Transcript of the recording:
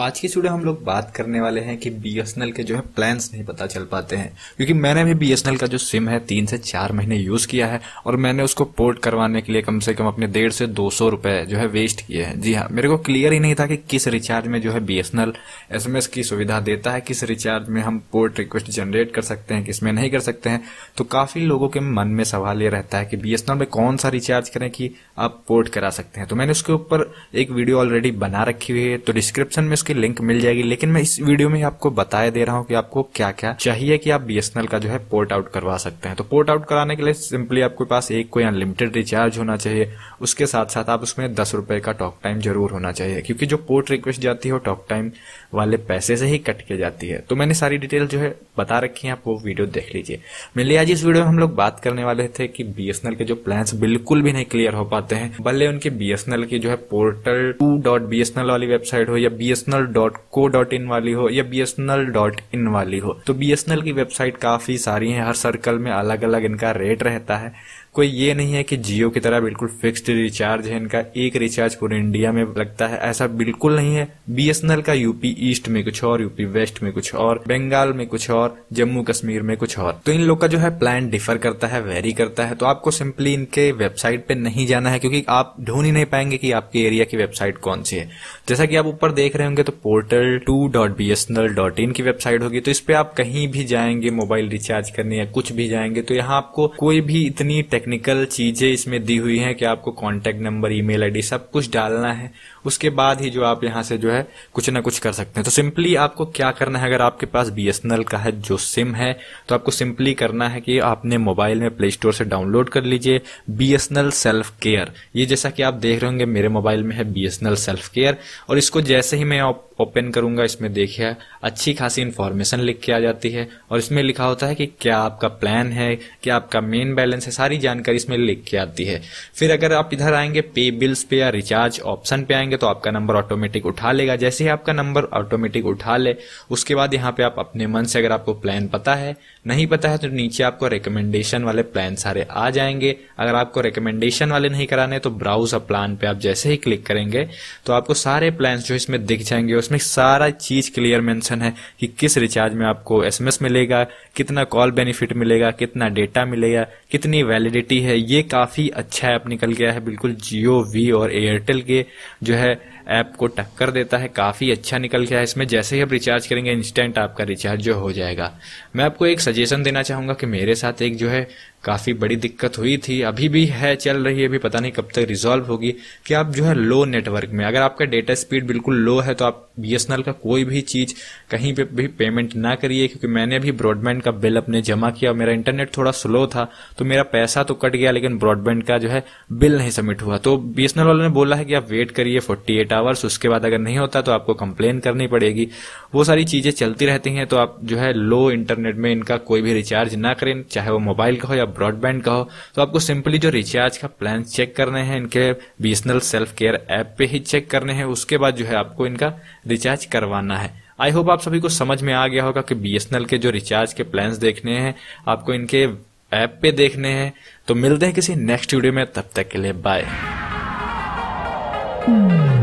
आज की स्टूडियो हम लोग बात करने वाले हैं कि बी के जो है प्लान्स नहीं पता चल पाते हैं क्योंकि मैंने भी बी का जो सिम है तीन से चार महीने यूज किया है और मैंने उसको पोर्ट करवाने के लिए कम से कम अपने डेढ़ से दो सौ रुपए जो है वेस्ट किए हैं जी हाँ मेरे को क्लियर ही नहीं था कि किस रिचार्ज में जो है बी एस की सुविधा देता है किस रिचार्ज में हम पोर्ट रिक्वेस्ट जनरेट कर सकते हैं किस में नहीं कर सकते हैं तो काफी लोगों के मन में सवाल ये रहता है कि बी में कौन सा रिचार्ज करें कि आप पोर्ट करा सकते हैं तो मैंने उसके ऊपर एक वीडियो ऑलरेडी बना रखी हुई है तो डिस्क्रिप्शन में उसकी लिंक मिल जाएगी लेकिन मैं इस वीडियो में आपको बताया दे रहा हूँ कि आपको क्या क्या चाहिए कि आप बीएसएनएल का जो है पोर्ट आउट करवा सकते हैं तो पोर्ट आउट कराने के लिए सिंपली आपके पास एक कोई अनलिमिटेड रिचार्ज होना चाहिए उसके साथ साथ आप उसमें दस रुपए का टॉक टाइम जरूर होना चाहिए क्योंकि जो पोर्ट रिक्वेस्ट जाती है वो टॉक टाइम वाले पैसे से ही कट के जाती है तो मैंने सारी डिटेल जो है बता रखी है आप वो वीडियो देख लीजिए मेनली आज इस वीडियो में हम लोग बात करने वाले थे कि बीएसएनएल के जो प्लान बिल्कुल भी नहीं क्लियर हो पाते हैं भले उनके बीएसएनएल की जो है पोर्टल टू डॉट बीएसएनएल वाली वेबसाइट हो या बीएसएनएल bsnl.co.in वाली हो या bsnl.in वाली हो तो bsnl की वेबसाइट काफ़ी सारी हैं हर सर्कल में अलग अलग इनका रेट रहता है कोई ये नहीं है कि जियो की तरह बिल्कुल फिक्स्ड रिचार्ज है इनका एक रिचार्ज पूरे इंडिया में लगता है ऐसा बिल्कुल नहीं है बीएसएनएल का यूपी ईस्ट में कुछ और यूपी वेस्ट में कुछ और बंगाल में कुछ और जम्मू कश्मीर में कुछ और तो इन लोग का जो है प्लान डिफर करता है वेरी करता है तो आपको सिंपली इनके वेबसाइट पे नहीं जाना है क्योंकि आप ढूंढ ही नहीं पाएंगे कि आपके एरिया की वेबसाइट कौन सी है जैसा कि आप ऊपर देख रहे होंगे तो portal two dot B S L dot in की वेबसाइट होगी तो इस पे आप कहीं भी जाएंगे मोबाइल रिचार्ज करने या कुछ भी जाएंगे तो यहाँ आपको कोई भी इतनी टेक्निक टेक्निकल चीज़ें इसमें दी हुई हैं कि आपको कॉन्टैक्ट नंबर ईमेल आईडी सब कुछ डालना है उसके बाद ही जो आप यहाँ से जो है कुछ ना कुछ कर सकते हैं तो सिंपली आपको क्या करना है अगर आपके पास बीएसएनएल का है जो सिम है तो आपको सिंपली करना है कि आपने मोबाइल में प्ले स्टोर से डाउनलोड कर लीजिए बीएसएनएल सेल्फ केयर ये जैसा कि आप देख रहे होंगे मेरे मोबाइल में है बीएसएनएल सेल्फ केयर और इसको जैसे ही मैं ओपन करूंगा इसमें देखिए अच्छी खासी इन्फॉर्मेशन लिख के आ जाती है और इसमें लिखा होता है कि क्या आपका प्लान है क्या आपका मेन बैलेंस है सारी जानकारी इसमें लिख के आती है फिर अगर आप इधर आएंगे पे बिल्स पे या रिचार्ज ऑप्शन पे आएंगे तो आपका नंबर ऑटोमेटिक उठा लेगा जैसे ही आपका नंबर ऑटोमेटिक उठा ले उसके बाद यहाँ पे आप अपने मन से अगर आपको प्लान पता है नहीं पता है तो नीचे आपको रिकमेंडेशन वाले प्लान सारे आ जाएंगे अगर आपको रिकमेंडेशन वाले नहीं कराने तो ब्राउज अ प्लान पे आप जैसे ही क्लिक करेंगे तो आपको सारे प्लान जो इसमें दिख जाएंगे उसमें सारा चीज क्लियर मेंशन है कि किस रिचार्ज में आपको एसएमएस मिलेगा कितना कॉल बेनिफिट मिलेगा कितना डेटा मिलेगा कितनी वैलिडिटी है ये काफ़ी अच्छा ऐप निकल गया है बिल्कुल जियो वी और एयरटेल के जो है ऐप को टक्कर देता है काफी अच्छा निकल गया है इसमें जैसे ही आप रिचार्ज करेंगे इंस्टेंट आपका रिचार्ज जो हो जाएगा मैं आपको एक सजेशन देना चाहूंगा कि मेरे साथ एक जो है काफी बड़ी दिक्कत हुई थी अभी भी है चल रही है अभी पता नहीं कब तक रिजॉल्व होगी कि आप जो है लो नेटवर्क में अगर आपका डेटा स्पीड बिल्कुल लो है तो आप बीएसएनएल का कोई भी चीज कहीं पे भी पेमेंट ना करिए क्योंकि मैंने भी ब्रॉडबैंड का बिल अपने जमा किया मेरा इंटरनेट थोड़ा स्लो था तो मेरा पैसा तो कट गया लेकिन ब्रॉडबैंड का जो है बिल नहीं सबमिट हुआ तो बीएसएनएल वालों ने बोला है कि आप वेट करिए फोर्टी एट आवर्स उसके बाद अगर नहीं होता तो आपको कंप्लेन करनी पड़ेगी वो सारी चीजें चलती रहती हैं तो आप जो है लो इंटरनेट में इनका कोई भी रिचार्ज ना करें चाहे वो मोबाइल का हो या ब्रॉडबैंड का हो तो आपको सिंपली जो रिचार्ज का प्लान चेक करने हैं इनके बीएसएनएल सेल्फ केयर ऐप पे ही चेक करने हैं उसके बाद जो है आपको इनका रिचार्ज करवाना है आई होप आप सभी को समझ में आ गया होगा कि बीएसएनएल के जो रिचार्ज के प्लान देखने हैं आपको इनके ऐप पे देखने हैं तो मिलते हैं किसी नेक्स्ट वीडियो में तब तक के लिए बाय Hmm.